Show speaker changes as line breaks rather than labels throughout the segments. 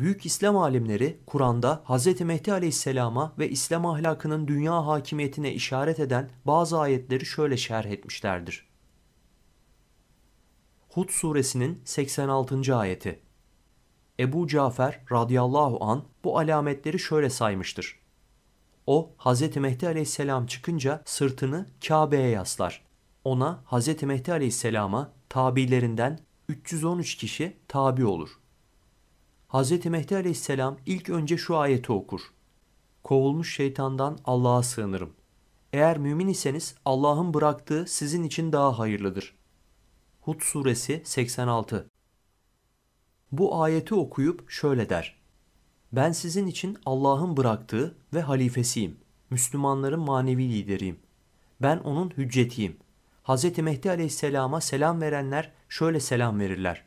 büyük İslam alimleri Kur'an'da Hz. Mehdi Aleyhisselam'a ve İslam ahlakının dünya hakimiyetine işaret eden bazı ayetleri şöyle şerh etmişlerdir. Hud suresinin 86. ayeti Ebu Cafer radıyallahu an bu alametleri şöyle saymıştır. O Hz. Mehdi aleyhisselam çıkınca sırtını Kabe'ye yaslar. Ona Hz. Mehdi aleyhisselama tabilerinden 313 kişi tabi olur. Hz. Mehdi aleyhisselam ilk önce şu ayeti okur. Kovulmuş şeytandan Allah'a sığınırım. Eğer mümin iseniz Allah'ın bıraktığı sizin için daha hayırlıdır. Hud suresi 86 Bu ayeti okuyup şöyle der. Ben sizin için Allah'ın bıraktığı ve halifesiyim. Müslümanların manevi lideriyim. Ben onun hüccetiyim. Hz. Mehdi aleyhisselama selam verenler şöyle selam verirler.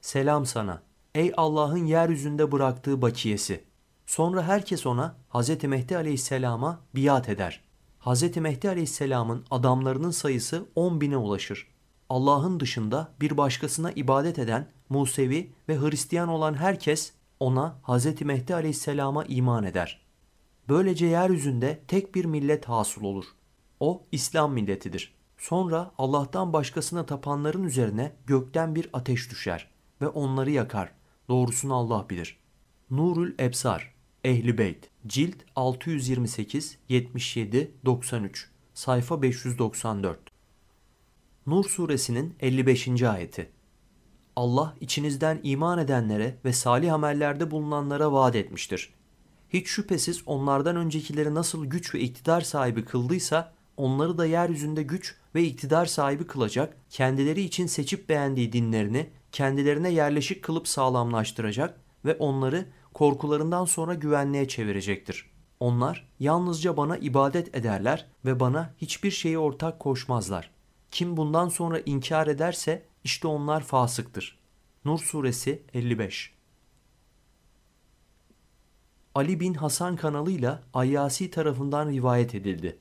Selam sana. Ey Allah'ın yeryüzünde bıraktığı bakiyesi. Sonra herkes ona Hz. Mehdi aleyhisselama biat eder. Hz. Mehdi aleyhisselamın adamlarının sayısı 10 bine ulaşır. Allah'ın dışında bir başkasına ibadet eden Musevi ve Hristiyan olan herkes ona Hz. Mehdi aleyhisselama iman eder. Böylece yeryüzünde tek bir millet hasıl olur. O İslam milletidir. Sonra Allah'tan başkasına tapanların üzerine gökten bir ateş düşer ve onları yakar. Doğrusunu Allah bilir. Nurul Ebsar Ehli Beyt Cilt 628 77 93 Sayfa 594 Nur suresinin 55. ayeti Allah içinizden iman edenlere ve salih amellerde bulunanlara vaat etmiştir. Hiç şüphesiz onlardan öncekileri nasıl güç ve iktidar sahibi kıldıysa onları da yeryüzünde güç ve iktidar sahibi kılacak, kendileri için seçip beğendiği dinlerini kendilerine yerleşik kılıp sağlamlaştıracak ve onları korkularından sonra güvenliğe çevirecektir. Onlar yalnızca bana ibadet ederler ve bana hiçbir şeyi ortak koşmazlar. Kim bundan sonra inkar ederse işte onlar fasıktır. Nur suresi 55 Ali bin Hasan kanalıyla Ayyasi tarafından rivayet edildi.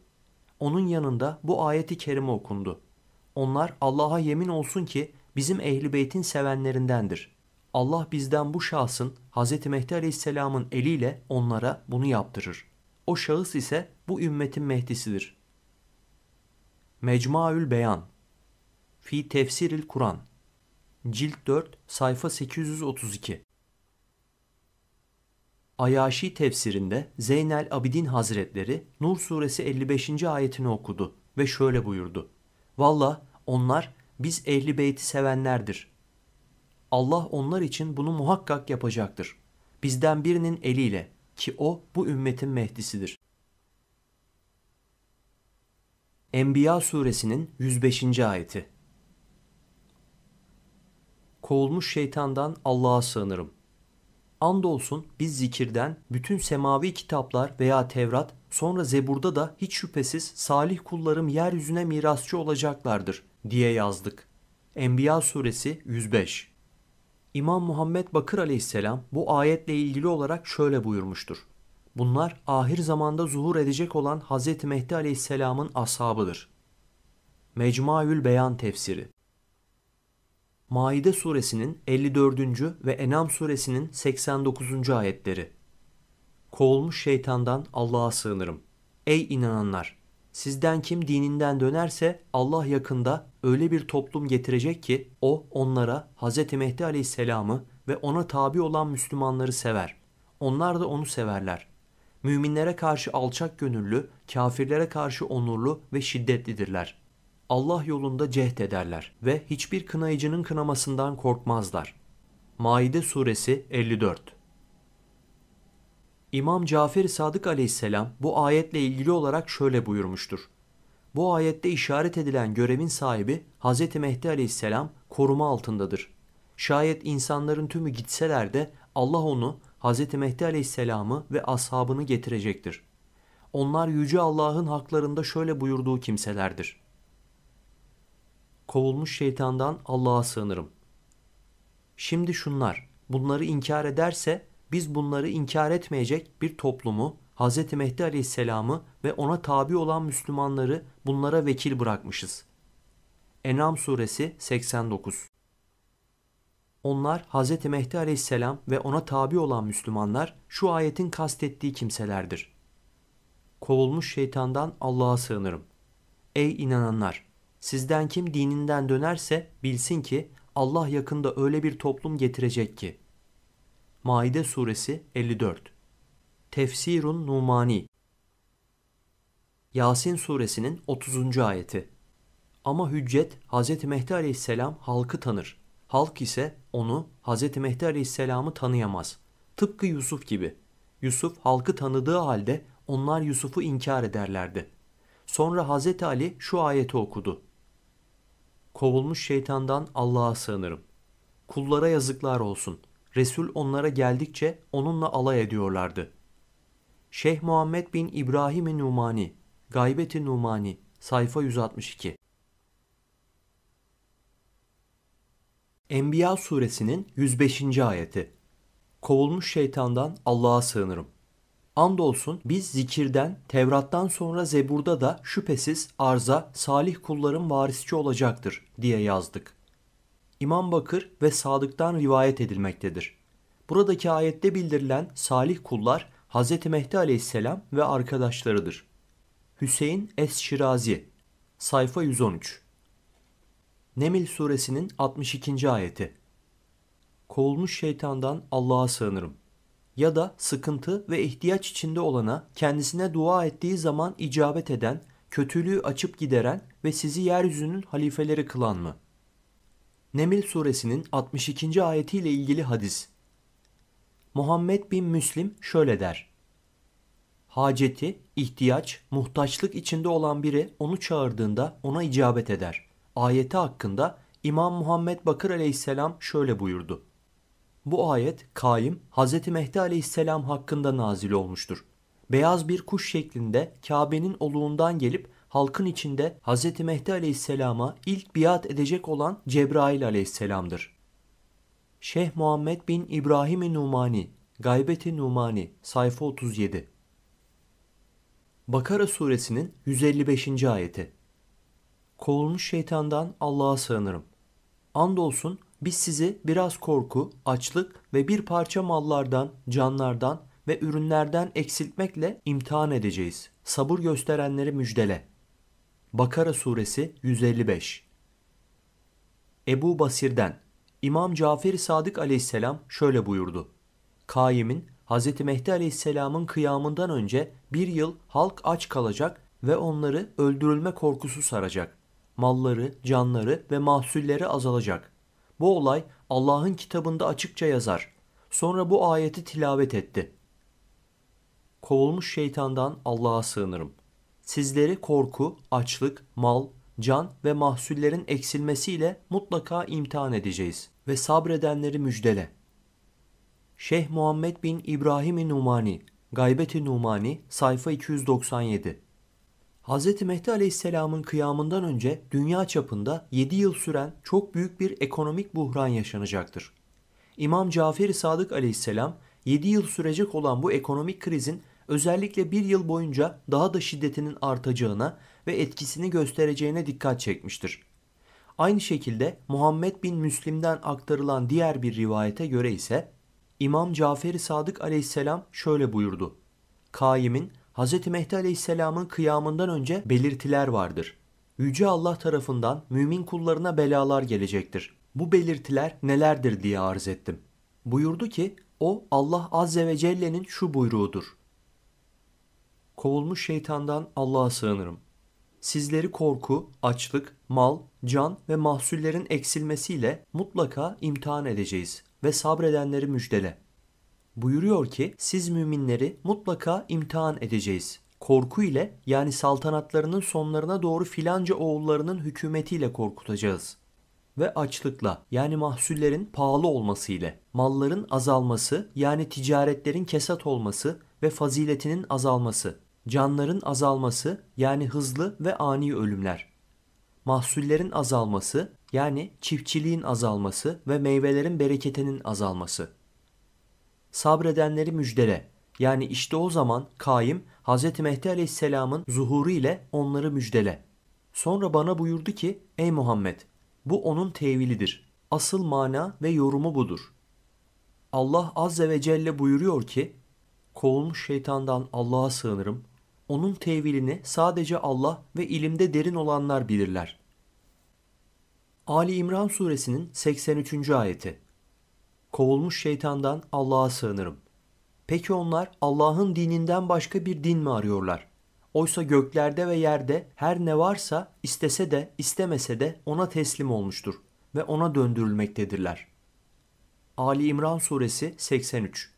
Onun yanında bu ayeti kerime okundu. Onlar Allah'a yemin olsun ki bizim ehli beytin sevenlerindendir. Allah bizden bu şahsın Hz. Mehdi Aleyhisselam'ın eliyle onlara bunu yaptırır. O şahıs ise bu ümmetin mehdisidir. Mecmuaül Beyan Fi Tefsiril Kur'an Cilt 4 sayfa 832 Ayaşi tefsirinde Zeynel Abidin Hazretleri Nur suresi 55. ayetini okudu ve şöyle buyurdu. Valla onlar biz ehli beyti sevenlerdir. Allah onlar için bunu muhakkak yapacaktır. Bizden birinin eliyle ki o bu ümmetin mehdisidir. Enbiya suresinin 105. ayeti Kovulmuş şeytandan Allah'a sığınırım. Andolsun biz zikirden bütün semavi kitaplar veya Tevrat sonra Zebur'da da hiç şüphesiz salih kullarım yeryüzüne mirasçı olacaklardır diye yazdık. Enbiya suresi 105 İmam Muhammed Bakır aleyhisselam bu ayetle ilgili olarak şöyle buyurmuştur. Bunlar ahir zamanda zuhur edecek olan Hz. Mehdi aleyhisselamın ashabıdır. Mecmuaül Beyan Tefsiri Maide suresinin 54. ve Enam suresinin 89. ayetleri Kovulmuş şeytandan Allah'a sığınırım. Ey inananlar! Sizden kim dininden dönerse Allah yakında öyle bir toplum getirecek ki o onlara Hz. Mehdi Aleyhisselam'ı ve ona tabi olan Müslümanları sever. Onlar da onu severler. Müminlere karşı alçak gönüllü, kafirlere karşı onurlu ve şiddetlidirler. Allah yolunda cehd ederler ve hiçbir kınayıcının kınamasından korkmazlar. Maide suresi 54 İmam Cafer Sadık aleyhisselam bu ayetle ilgili olarak şöyle buyurmuştur. Bu ayette işaret edilen görevin sahibi Hz. Mehdi aleyhisselam koruma altındadır. Şayet insanların tümü gitseler de Allah onu Hz. Mehdi aleyhisselamı ve ashabını getirecektir. Onlar Yüce Allah'ın haklarında şöyle buyurduğu kimselerdir. Kovulmuş şeytandan Allah'a sığınırım. Şimdi şunlar, bunları inkar ederse biz bunları inkar etmeyecek bir toplumu, Hz. Mehdi Aleyhisselam'ı ve ona tabi olan Müslümanları bunlara vekil bırakmışız. Enam suresi 89 Onlar Hz. Mehdi Aleyhisselam ve ona tabi olan Müslümanlar şu ayetin kastettiği kimselerdir. Kovulmuş şeytandan Allah'a sığınırım. Ey inananlar! Sizden kim dininden dönerse bilsin ki Allah yakında öyle bir toplum getirecek ki Maide suresi 54 Tefsirun Numani Yasin suresinin 30. ayeti Ama hüccet Hz. Mehdi aleyhisselam halkı tanır. Halk ise onu Hz. Mehdi aleyhisselamı tanıyamaz. Tıpkı Yusuf gibi. Yusuf halkı tanıdığı halde onlar Yusuf'u inkar ederlerdi. Sonra Hz. Ali şu ayeti okudu. Kovulmuş şeytandan Allah'a sığınırım. Kullara yazıklar olsun. Resul onlara geldikçe onunla alay ediyorlardı. Şeyh Muhammed bin İbrahim-i Numani, Gaybeti Numani, sayfa 162 Enbiya suresinin 105. ayeti Kovulmuş şeytandan Allah'a sığınırım. Andolsun biz zikirden, Tevrat'tan sonra Zebur'da da şüphesiz arza salih kulların varisçi olacaktır diye yazdık. İmam Bakır ve Sadık'tan rivayet edilmektedir. Buradaki ayette bildirilen salih kullar Hz. Mehdi aleyhisselam ve arkadaşlarıdır. Hüseyin Es-Şirazi Sayfa 113 Nemil suresinin 62. ayeti Kovulmuş şeytandan Allah'a sığınırım. Ya da sıkıntı ve ihtiyaç içinde olana kendisine dua ettiği zaman icabet eden, kötülüğü açıp gideren ve sizi yeryüzünün halifeleri kılan mı?'' Nemil suresinin 62. ayetiyle ilgili hadis. Muhammed bin Müslim şöyle der. Haceti, ihtiyaç, muhtaçlık içinde olan biri onu çağırdığında ona icabet eder. Ayeti hakkında İmam Muhammed Bakır aleyhisselam şöyle buyurdu. Bu ayet kaim Hz. Mehdi aleyhisselam hakkında nazil olmuştur. Beyaz bir kuş şeklinde Kabe'nin oluğundan gelip halkın içinde Hz. Mehdi aleyhisselama ilk biat edecek olan Cebrail aleyhisselamdır. Şeyh Muhammed bin İbrahim-i Numani, Gaybeti Numani, sayfa 37 Bakara suresinin 155. ayeti Kovulmuş şeytandan Allah'a sığınırım. Andolsun biz sizi biraz korku, açlık ve bir parça mallardan, canlardan ve ürünlerden eksiltmekle imtihan edeceğiz. Sabır gösterenleri müjdele. Bakara suresi 155 Ebu Basir'den İmam Cafer Sadık aleyhisselam şöyle buyurdu. Kaim'in Hz. Mehdi aleyhisselamın kıyamından önce bir yıl halk aç kalacak ve onları öldürülme korkusu saracak. Malları, canları ve mahsulleri azalacak. Bu olay Allah'ın kitabında açıkça yazar. Sonra bu ayeti tilavet etti. Kovulmuş şeytandan Allah'a sığınırım sizleri korku, açlık, mal, can ve mahsullerin eksilmesiyle mutlaka imtihan edeceğiz ve sabredenleri müjdele. Şeyh Muhammed bin İbrahim-i Numani, Gaybet-i Numani, sayfa 297 Hz. Mehdi Aleyhisselam'ın kıyamından önce dünya çapında 7 yıl süren çok büyük bir ekonomik buhran yaşanacaktır. İmam Cafer-i Sadık Aleyhisselam 7 yıl sürecek olan bu ekonomik krizin özellikle bir yıl boyunca daha da şiddetinin artacağına ve etkisini göstereceğine dikkat çekmiştir. Aynı şekilde Muhammed bin Müslim'den aktarılan diğer bir rivayete göre ise İmam Caferi Sadık aleyhisselam şöyle buyurdu. Kaim'in Hz. Mehdi aleyhisselamın kıyamından önce belirtiler vardır. Yüce Allah tarafından mümin kullarına belalar gelecektir. Bu belirtiler nelerdir diye arz ettim. Buyurdu ki o Allah azze ve celle'nin şu buyruğudur. Kovulmuş şeytandan Allah'a sığınırım. Sizleri korku, açlık, mal, can ve mahsullerin eksilmesiyle mutlaka imtihan edeceğiz ve sabredenleri müjdele. Buyuruyor ki siz müminleri mutlaka imtihan edeceğiz. Korku ile yani saltanatlarının sonlarına doğru filanca oğullarının hükümetiyle korkutacağız. Ve açlıkla yani mahsullerin pahalı olması ile, malların azalması yani ticaretlerin kesat olması ve faziletinin azalması canların azalması yani hızlı ve ani ölümler, mahsullerin azalması yani çiftçiliğin azalması ve meyvelerin bereketinin azalması. Sabredenleri müjdele yani işte o zaman kaim Hz. Mehdi Aleyhisselam'ın zuhuru ile onları müjdele. Sonra bana buyurdu ki ey Muhammed bu onun tevilidir. Asıl mana ve yorumu budur. Allah Azze ve Celle buyuruyor ki Kovulmuş şeytandan Allah'a sığınırım onun tevilini sadece Allah ve ilimde derin olanlar bilirler. Ali İmran suresinin 83. ayeti Kovulmuş şeytandan Allah'a sığınırım. Peki onlar Allah'ın dininden başka bir din mi arıyorlar? Oysa göklerde ve yerde her ne varsa istese de istemese de ona teslim olmuştur ve ona döndürülmektedirler. Ali İmran suresi 83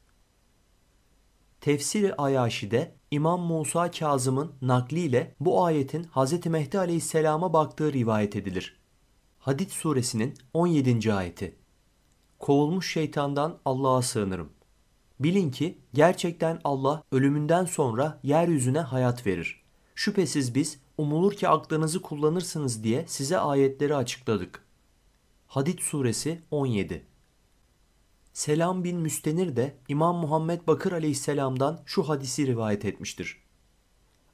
Tefsiri Ayaşi'de İmam Musa Kazım'ın nakliyle bu ayetin Hz. Mehdi Aleyhisselam'a baktığı rivayet edilir. Hadid suresinin 17. ayeti Kovulmuş şeytandan Allah'a sığınırım. Bilin ki gerçekten Allah ölümünden sonra yeryüzüne hayat verir. Şüphesiz biz umulur ki aklınızı kullanırsınız diye size ayetleri açıkladık. Hadid suresi 17 Selam bin Müstenir de İmam Muhammed Bakır aleyhisselamdan şu hadisi rivayet etmiştir.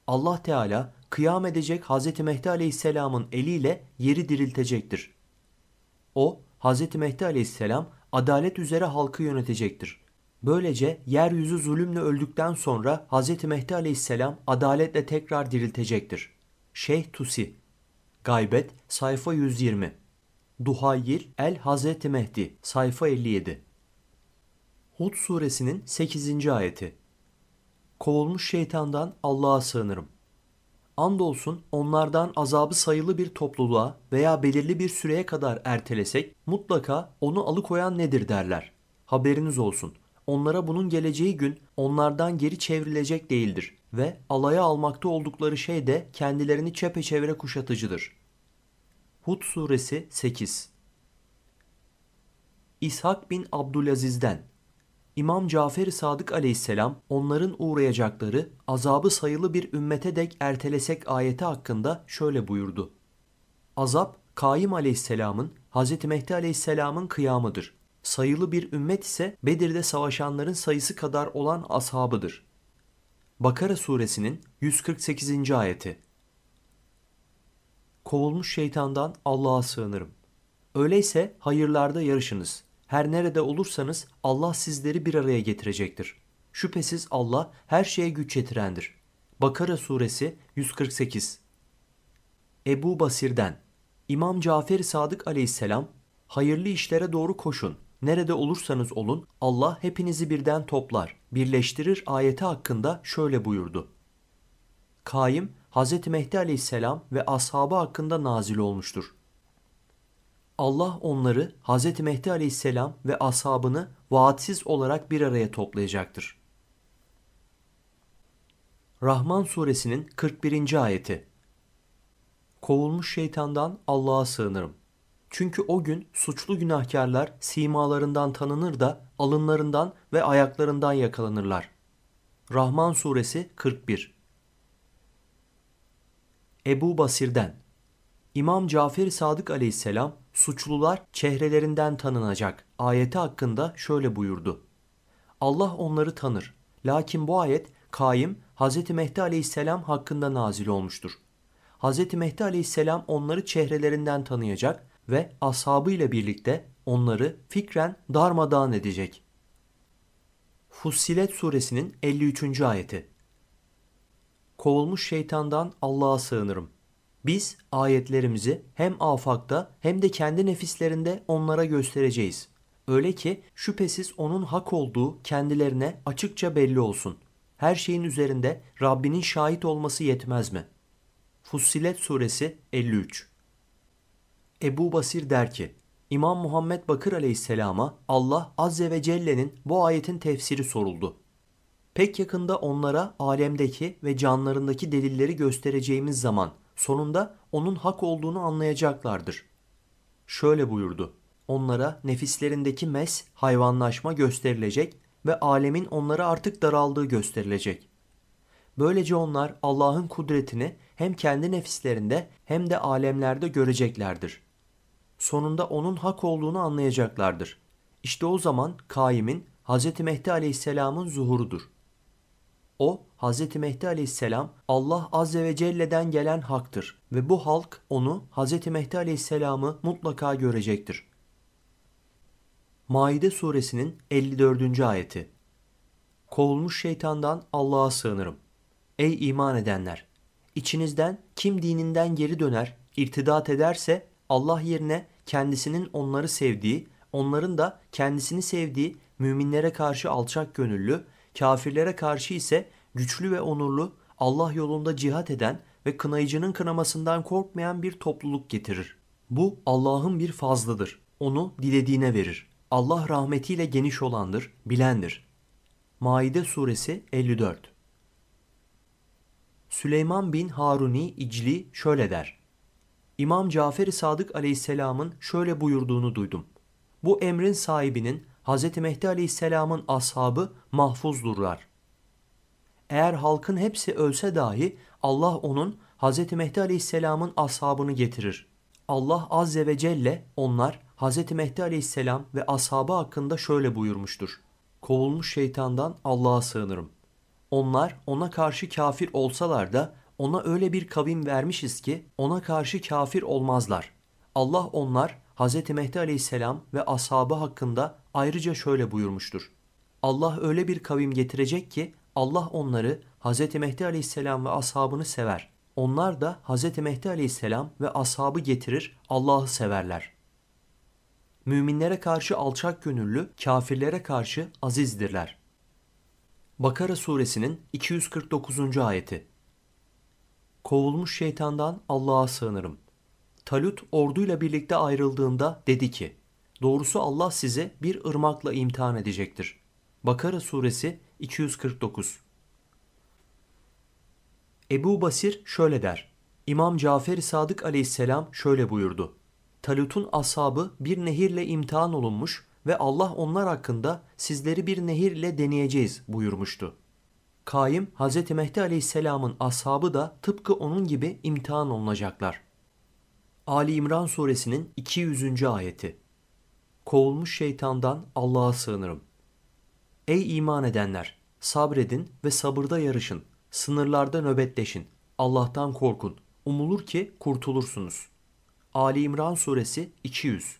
Allah Teala kıyam edecek Hz. Mehdi aleyhisselamın eliyle yeri diriltecektir. O Hz. Mehdi aleyhisselam adalet üzere halkı yönetecektir. Böylece yeryüzü zulümle öldükten sonra Hz. Mehdi aleyhisselam adaletle tekrar diriltecektir. Şeyh Tusi Gaybet sayfa 120 Duhayyil El Hazreti Mehdi sayfa 57 Hud suresinin 8. ayeti. Kovulmuş şeytandan Allah'a sığınırım. Andolsun onlardan azabı sayılı bir topluluğa veya belirli bir süreye kadar ertelesek mutlaka onu alıkoyan nedir derler. Haberiniz olsun. Onlara bunun geleceği gün onlardan geri çevrilecek değildir ve alaya almakta oldukları şey de kendilerini çepeçevre kuşatıcıdır. Hud suresi 8 İshak bin Abdülaziz'den İmam Cafer Sadık aleyhisselam onların uğrayacakları azabı sayılı bir ümmete dek ertelesek ayeti hakkında şöyle buyurdu. Azap Kaim aleyhisselamın Hz. Mehdi aleyhisselamın kıyamıdır. Sayılı bir ümmet ise Bedir'de savaşanların sayısı kadar olan ashabıdır. Bakara suresinin 148. ayeti Kovulmuş şeytandan Allah'a sığınırım. Öyleyse hayırlarda yarışınız. Her nerede olursanız Allah sizleri bir araya getirecektir. Şüphesiz Allah her şeye güç yetirendir. Bakara suresi 148 Ebu Basir'den İmam Cafer Sadık aleyhisselam hayırlı işlere doğru koşun. Nerede olursanız olun Allah hepinizi birden toplar, birleştirir ayeti hakkında şöyle buyurdu. Kaim Hz. Mehdi aleyhisselam ve ashabı hakkında nazil olmuştur. Allah onları Hz. Mehdi aleyhisselam ve ashabını vaatsiz olarak bir araya toplayacaktır. Rahman suresinin 41. ayeti Kovulmuş şeytandan Allah'a sığınırım. Çünkü o gün suçlu günahkarlar simalarından tanınır da alınlarından ve ayaklarından yakalanırlar. Rahman suresi 41 Ebu Basir'den İmam Cafer Sadık aleyhisselam Suçlular çehrelerinden tanınacak. Ayeti hakkında şöyle buyurdu. Allah onları tanır. Lakin bu ayet kaim Hz. Mehdi aleyhisselam hakkında nazil olmuştur. Hz. Mehdi aleyhisselam onları çehrelerinden tanıyacak ve ashabıyla birlikte onları fikren darmadağın edecek. Fussilet suresinin 53. ayeti Kovulmuş şeytandan Allah'a sığınırım. Biz ayetlerimizi hem afakta hem de kendi nefislerinde onlara göstereceğiz. Öyle ki şüphesiz onun hak olduğu kendilerine açıkça belli olsun. Her şeyin üzerinde Rabbinin şahit olması yetmez mi? Fussilet Suresi 53 Ebu Basir der ki, İmam Muhammed Bakır aleyhisselama Allah Azze ve Celle'nin bu ayetin tefsiri soruldu. Pek yakında onlara alemdeki ve canlarındaki delilleri göstereceğimiz zaman Sonunda onun hak olduğunu anlayacaklardır. Şöyle buyurdu. Onlara nefislerindeki mes, hayvanlaşma gösterilecek ve alemin onlara artık daraldığı gösterilecek. Böylece onlar Allah'ın kudretini hem kendi nefislerinde hem de alemlerde göreceklerdir. Sonunda onun hak olduğunu anlayacaklardır. İşte o zaman kaimin Hz. Mehdi aleyhisselamın zuhurudur. O Hz. Mehdi aleyhisselam Allah azze ve celle'den gelen haktır ve bu halk onu Hz. Mehdi aleyhisselamı mutlaka görecektir. Maide suresinin 54. ayeti Kovulmuş şeytandan Allah'a sığınırım. Ey iman edenler! İçinizden kim dininden geri döner, irtidat ederse Allah yerine kendisinin onları sevdiği, onların da kendisini sevdiği müminlere karşı alçak gönüllü, kafirlere karşı ise güçlü ve onurlu, Allah yolunda cihat eden ve kınayıcının kınamasından korkmayan bir topluluk getirir. Bu Allah'ın bir fazlıdır. Onu dilediğine verir. Allah rahmetiyle geniş olandır, bilendir. Maide suresi 54 Süleyman bin Haruni İcli şöyle der. İmam Cafer-i Sadık aleyhisselamın şöyle buyurduğunu duydum. Bu emrin sahibinin Hz. Mehdi aleyhisselamın ashabı mahfuzdurlar eğer halkın hepsi ölse dahi Allah onun Hz. Mehdi Aleyhisselam'ın ashabını getirir. Allah Azze ve Celle onlar Hz. Mehdi Aleyhisselam ve ashabı hakkında şöyle buyurmuştur. Kovulmuş şeytandan Allah'a sığınırım. Onlar ona karşı kafir olsalar da ona öyle bir kavim vermişiz ki ona karşı kafir olmazlar. Allah onlar Hz. Mehdi Aleyhisselam ve ashabı hakkında ayrıca şöyle buyurmuştur. Allah öyle bir kavim getirecek ki Allah onları Hz. Mehdi aleyhisselam ve ashabını sever. Onlar da Hz. Mehdi aleyhisselam ve ashabı getirir, Allah'ı severler. Müminlere karşı alçak gönüllü, kafirlere karşı azizdirler. Bakara suresinin 249. ayeti Kovulmuş şeytandan Allah'a sığınırım. Talut orduyla birlikte ayrıldığında dedi ki, Doğrusu Allah sizi bir ırmakla imtihan edecektir. Bakara suresi 249 Ebu Basir şöyle der. İmam Cafer-i Sadık aleyhisselam şöyle buyurdu. Talut'un ashabı bir nehirle imtihan olunmuş ve Allah onlar hakkında sizleri bir nehirle deneyeceğiz buyurmuştu. Kaim Hz. Mehdi aleyhisselamın ashabı da tıpkı onun gibi imtihan olunacaklar. Ali İmran suresinin 200. ayeti Kovulmuş şeytandan Allah'a sığınırım. Ey iman edenler! Sabredin ve sabırda yarışın. Sınırlarda nöbetleşin. Allah'tan korkun. Umulur ki kurtulursunuz. Ali İmran Suresi 200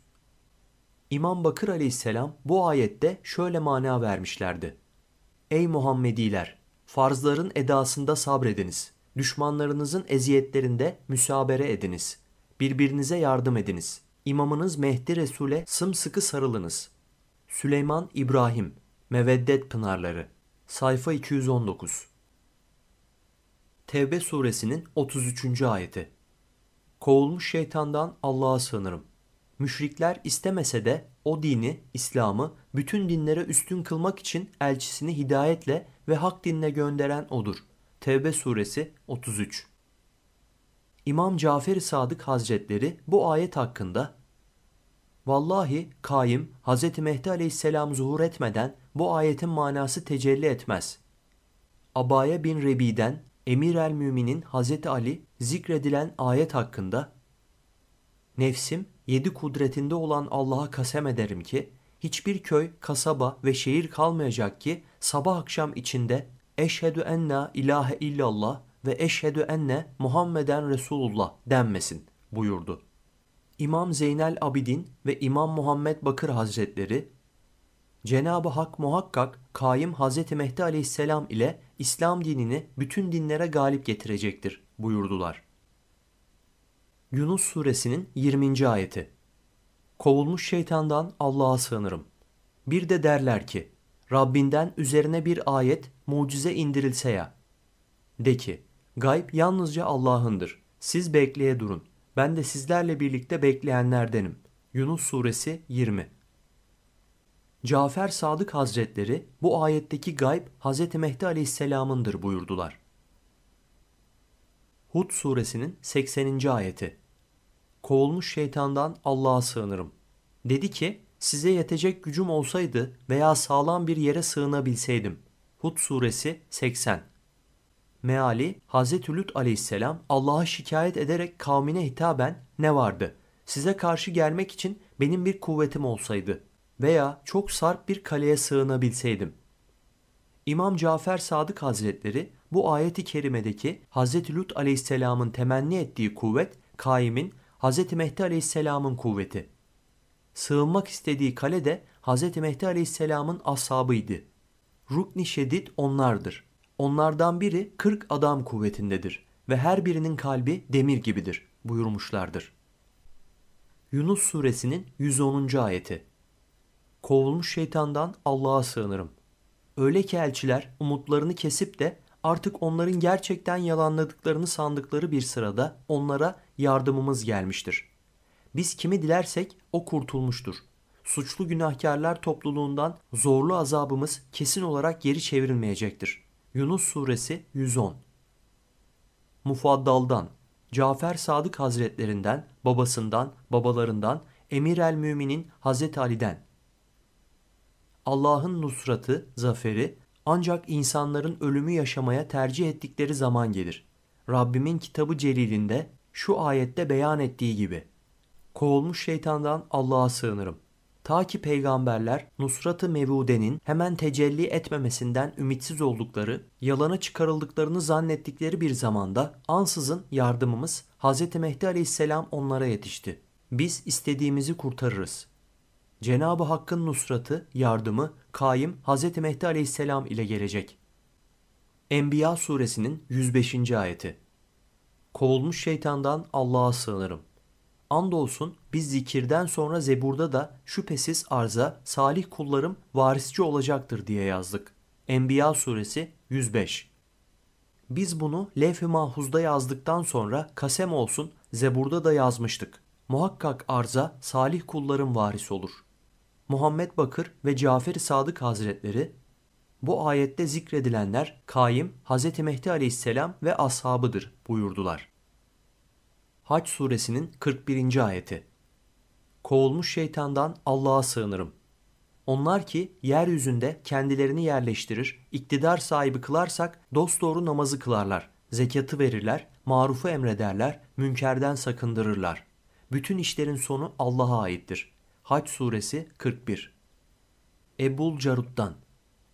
İmam Bakır aleyhisselam bu ayette şöyle mana vermişlerdi. Ey Muhammediler! Farzların edasında sabrediniz. Düşmanlarınızın eziyetlerinde müsabere ediniz. Birbirinize yardım ediniz. İmamınız Mehdi Resul'e sımsıkı sarılınız. Süleyman İbrahim Meveddet Pınarları Sayfa 219 Tevbe suresinin 33. ayeti Kovulmuş şeytandan Allah'a sığınırım. Müşrikler istemese de o dini, İslam'ı bütün dinlere üstün kılmak için elçisini hidayetle ve hak dinine gönderen odur. Tevbe suresi 33 İmam Cafer-i Sadık Hazretleri bu ayet hakkında Vallahi kaim Hazreti Mehdi aleyhisselam zuhur etmeden bu ayetin manası tecelli etmez. Abaya bin Rebi'den Emir el Mümin'in Hazreti Ali zikredilen ayet hakkında Nefsim yedi kudretinde olan Allah'a kasem ederim ki hiçbir köy, kasaba ve şehir kalmayacak ki sabah akşam içinde eşhedü enna ilahe illallah ve eşhedü enne Muhammeden Resulullah denmesin buyurdu. İmam Zeynel Abidin ve İmam Muhammed Bakır Hazretleri Cenab-ı Hak muhakkak kaim Hz. Mehdi aleyhisselam ile İslam dinini bütün dinlere galip getirecektir buyurdular. Yunus suresinin 20. ayeti Kovulmuş şeytandan Allah'a sığınırım. Bir de derler ki Rabbinden üzerine bir ayet mucize indirilse ya. De ki gayb yalnızca Allah'ındır. Siz bekleye durun. Ben de sizlerle birlikte bekleyenlerdenim. Yunus suresi 20 Cafer Sadık Hazretleri bu ayetteki gayb Hz. Mehdi Aleyhisselam'ındır buyurdular. Hud suresinin 80. ayeti Kovulmuş şeytandan Allah'a sığınırım. Dedi ki size yetecek gücüm olsaydı veya sağlam bir yere sığınabilseydim. Hud suresi 80 Meali Hz. Lüt aleyhisselam Allah'a şikayet ederek kavmine hitaben ne vardı? Size karşı gelmek için benim bir kuvvetim olsaydı veya çok sarp bir kaleye sığınabilseydim. İmam Cafer Sadık Hazretleri bu ayeti kerimedeki Hz. Lut aleyhisselamın temenni ettiği kuvvet kaimin Hz. Mehdi aleyhisselamın kuvveti. Sığınmak istediği kale de Hz. Mehdi aleyhisselamın ashabıydı. Rukni şedid onlardır. Onlardan biri 40 adam kuvvetindedir ve her birinin kalbi demir gibidir buyurmuşlardır. Yunus suresinin 110. ayeti Kovulmuş şeytandan Allah'a sığınırım. Öyle ki elçiler umutlarını kesip de artık onların gerçekten yalanladıklarını sandıkları bir sırada onlara yardımımız gelmiştir. Biz kimi dilersek o kurtulmuştur. Suçlu günahkarlar topluluğundan zorlu azabımız kesin olarak geri çevrilmeyecektir. Yunus Suresi 110 Mufaddal'dan, Cafer Sadık Hazretlerinden, babasından, babalarından, Emir el Mümin'in Hazreti Ali'den, Allah'ın nusratı, zaferi ancak insanların ölümü yaşamaya tercih ettikleri zaman gelir. Rabbimin kitabı celilinde şu ayette beyan ettiği gibi. Kovulmuş şeytandan Allah'a sığınırım. Ta ki peygamberler Nusrat-ı Mevude'nin hemen tecelli etmemesinden ümitsiz oldukları, yalana çıkarıldıklarını zannettikleri bir zamanda ansızın yardımımız Hz. Mehdi aleyhisselam onlara yetişti. Biz istediğimizi kurtarırız. Cenab-ı Hakk'ın nusratı, yardımı, kaim Hz. Mehdi aleyhisselam ile gelecek. Enbiya suresinin 105. ayeti Kovulmuş şeytandan Allah'a sığınırım. Andolsun biz zikirden sonra zeburda da şüphesiz arza salih kullarım varisçi olacaktır diye yazdık. Enbiya suresi 105 Biz bunu lef-i mahfuzda yazdıktan sonra kasem olsun zeburda da yazmıştık. Muhakkak arza salih kullarım varisi olur.'' Muhammed Bakır ve Cafer-i Sadık Hazretleri bu ayette zikredilenler kaim Hz. Mehdi aleyhisselam ve ashabıdır buyurdular. Haç suresinin 41. ayeti Kovulmuş şeytandan Allah'a sığınırım. Onlar ki yeryüzünde kendilerini yerleştirir, iktidar sahibi kılarsak dosdoğru namazı kılarlar, zekatı verirler, marufu emrederler, münkerden sakındırırlar. Bütün işlerin sonu Allah'a aittir. Haç suresi 41 Ebul Carut'tan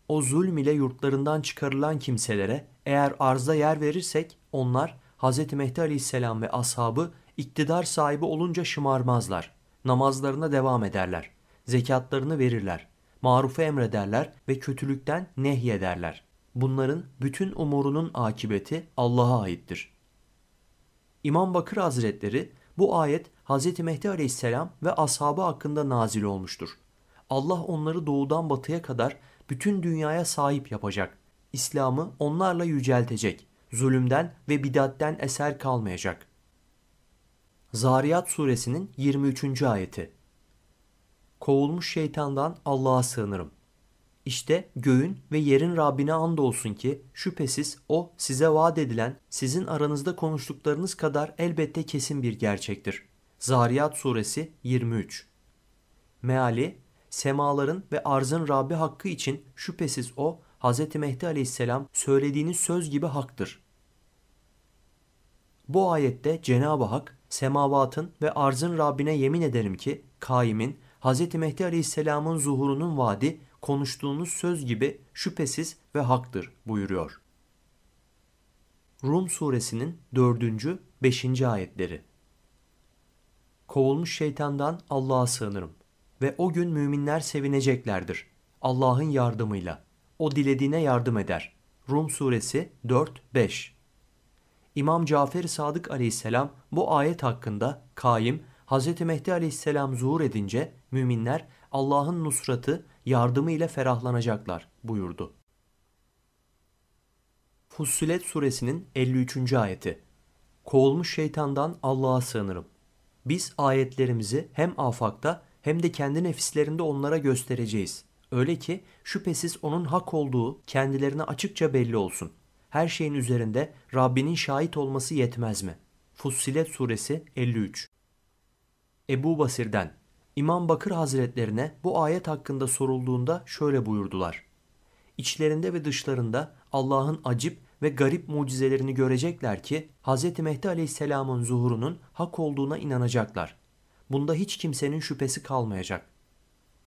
O zulm ile yurtlarından çıkarılan kimselere eğer arza yer verirsek onlar Hz. Mehdi Aleyhisselam ve ashabı iktidar sahibi olunca şımarmazlar. Namazlarına devam ederler. Zekatlarını verirler. Marufu emrederler ve kötülükten nehyederler. Bunların bütün umurunun akibeti Allah'a aittir. İmam Bakır Hazretleri bu ayet Hz. Mehdi aleyhisselam ve ashabı hakkında nazil olmuştur. Allah onları doğudan batıya kadar bütün dünyaya sahip yapacak. İslam'ı onlarla yüceltecek. Zulümden ve bidatten eser kalmayacak. Zariyat suresinin 23. ayeti Kovulmuş şeytandan Allah'a sığınırım. İşte göğün ve yerin Rabbine olsun ki şüphesiz o size vaat edilen sizin aranızda konuştuklarınız kadar elbette kesin bir gerçektir. Zariyat suresi 23 Meali Semaların ve arzın Rabbi hakkı için şüphesiz o Hz. Mehdi aleyhisselam söylediğiniz söz gibi haktır. Bu ayette Cenab-ı Hak semavatın ve arzın Rabbine yemin ederim ki kaimin Hz. Mehdi aleyhisselamın zuhurunun vaadi konuştuğunuz söz gibi şüphesiz ve haktır buyuruyor. Rum suresinin 4. 5. ayetleri Kovulmuş şeytandan Allah'a sığınırım. Ve o gün müminler sevineceklerdir. Allah'ın yardımıyla. O dilediğine yardım eder. Rum suresi 4-5 İmam Cafer Sadık aleyhisselam bu ayet hakkında kaim Hz. Mehdi aleyhisselam zuhur edince müminler Allah'ın nusratı yardımı ile ferahlanacaklar buyurdu. Fussilet suresinin 53. ayeti Kovulmuş şeytandan Allah'a sığınırım. Biz ayetlerimizi hem afakta hem de kendi nefislerinde onlara göstereceğiz. Öyle ki şüphesiz onun hak olduğu kendilerine açıkça belli olsun. Her şeyin üzerinde Rabbinin şahit olması yetmez mi? Fussilet Suresi 53 Ebu Basir'den İmam Bakır Hazretlerine bu ayet hakkında sorulduğunda şöyle buyurdular. İçlerinde ve dışlarında Allah'ın acip ve garip mucizelerini görecekler ki Hz. Mehdi Aleyhisselam'ın zuhurunun hak olduğuna inanacaklar. Bunda hiç kimsenin şüphesi kalmayacak.